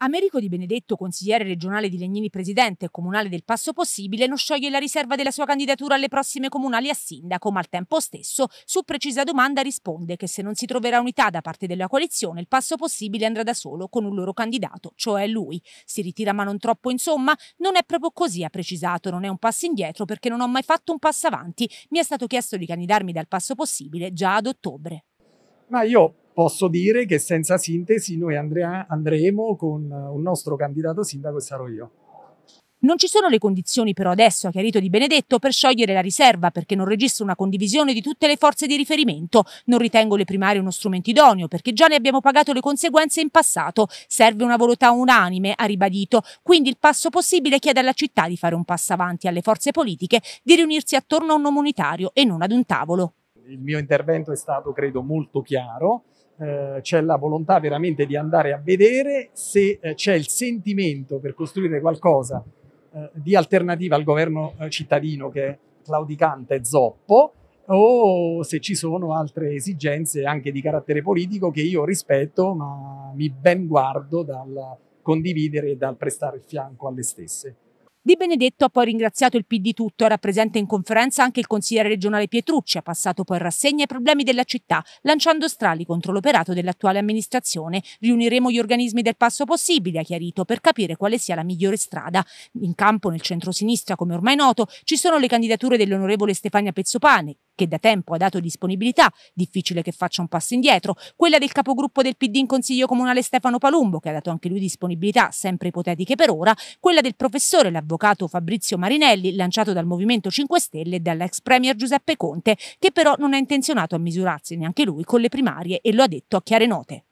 Americo Di Benedetto, consigliere regionale di Legnini Presidente e comunale del Passo Possibile, non scioglie la riserva della sua candidatura alle prossime comunali a sindaco, ma al tempo stesso, su precisa domanda, risponde che se non si troverà unità da parte della coalizione, il Passo Possibile andrà da solo con un loro candidato, cioè lui. Si ritira ma non troppo, insomma, non è proprio così, ha precisato, non è un passo indietro perché non ho mai fatto un passo avanti. Mi è stato chiesto di candidarmi dal Passo Possibile già ad ottobre. Ma io posso dire che senza sintesi noi andrea, andremo con eh, un nostro candidato sindaco e sarò io. Non ci sono le condizioni però adesso, ha chiarito Di Benedetto, per sciogliere la riserva perché non registra una condivisione di tutte le forze di riferimento. Non ritengo le primarie uno strumento idoneo perché già ne abbiamo pagato le conseguenze in passato. Serve una volontà unanime, ha ribadito. Quindi il passo possibile chiede alla città di fare un passo avanti alle forze politiche, di riunirsi attorno a un comunitario e non ad un tavolo. Il mio intervento è stato, credo, molto chiaro. Eh, c'è la volontà veramente di andare a vedere, se eh, c'è il sentimento per costruire qualcosa eh, di alternativa al governo eh, cittadino che è claudicante e zoppo, o se ci sono altre esigenze anche di carattere politico che io rispetto ma mi ben guardo dal condividere e dal prestare il fianco alle stesse. Di Benedetto ha poi ringraziato il PD tutto, era presente in conferenza anche il consigliere regionale Pietrucci, ha passato poi in rassegna i problemi della città, lanciando strali contro l'operato dell'attuale amministrazione. Riuniremo gli organismi del passo possibile, ha chiarito, per capire quale sia la migliore strada. In campo nel centro-sinistra, come ormai noto, ci sono le candidature dell'onorevole Stefania Pezzopane, che da tempo ha dato disponibilità, difficile che faccia un passo indietro, quella del capogruppo del PD in Consiglio Comunale Stefano Palumbo, che ha dato anche lui disponibilità, sempre ipotetiche per ora, quella del professore, l'avvocato Fabrizio Marinelli, lanciato dal Movimento 5 Stelle e dall'ex Premier Giuseppe Conte, che però non è intenzionato a misurarsi neanche lui con le primarie e lo ha detto a chiare note.